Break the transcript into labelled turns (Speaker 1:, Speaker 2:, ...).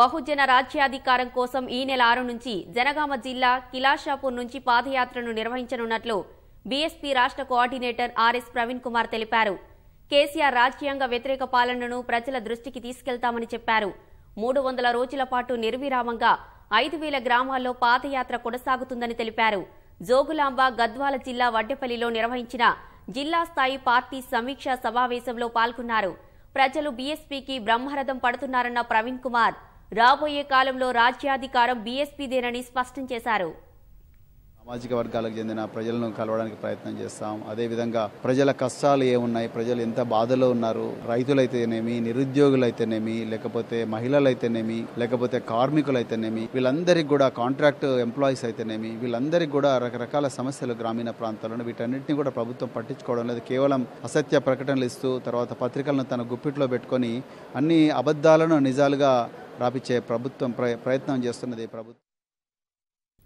Speaker 1: బహుజన రాజ్యాధికారం కోసం ఈ నెల ఆరు నుంచి జనగామ జిల్లా కిలాషాపూర్ నుంచి పాదయాత్రను నిర్వహించనున్నట్లు బీఎస్పీ రాష్ట్ర కోఆర్డినేటర్ ఆర్ఎస్ ప్రవీణ్ కుమార్ తెలిపారు కేసీఆర్ రాజ్యాంగ వ్యతిరేక పాలనను ప్రజల దృష్టికి తీసుకెళ్తామని చెప్పారు మూడు వందల రోజుల పాటు నిర్విరామంగా ఐదు వేల గ్రామాల్లో పాదయాత్ర కొనసాగుతుందని తెలిపారు జోగులాంబ గద్వాల జిల్లా వడ్డెపల్లిలో నిర్వహించిన జిల్లా స్థాయి పార్టీ సమీక్షా సమావేశంలో పాల్గొన్నారు ప్రజలు బీఎస్పీకి బ్రహ్మరథం పడుతున్నారన్న ప్రవీణ్ కుమార్ రాబోయే కాలంలో రాజ్యాధికారం బీఎస్పీదేనని స్పష్టం చేశారు
Speaker 2: సామాజిక వర్గాలకు చెందిన ప్రజలను కలవడానికి ప్రయత్నం చేస్తాం అదేవిధంగా ప్రజల కష్టాలు ఏమున్నాయి ప్రజలు ఎంత బాధలో ఉన్నారు రైతులైతేనేమి నిరుద్యోగులైతేనేమి లేకపోతే మహిళలైతేనేమి లేకపోతే కార్మికులైతేనేమి వీళ్ళందరికీ కూడా కాంట్రాక్ట్ ఎంప్లాయీస్ అయితేనేమి వీళ్ళందరికీ కూడా రకరకాల సమస్యలు గ్రామీణ ప్రాంతాల్లో వీటన్నింటినీ కూడా ప్రభుత్వం పట్టించుకోవడం లేదు కేవలం అసత్య ప్రకటనలు ఇస్తూ తర్వాత పత్రికలను తన గుప్పిట్లో పెట్టుకొని అన్ని అబద్ధాలను నిజాలుగా రాపిచ్చే ప్రభుత్వం ప్రయత్నం చేస్తున్నది ప్రభుత్వం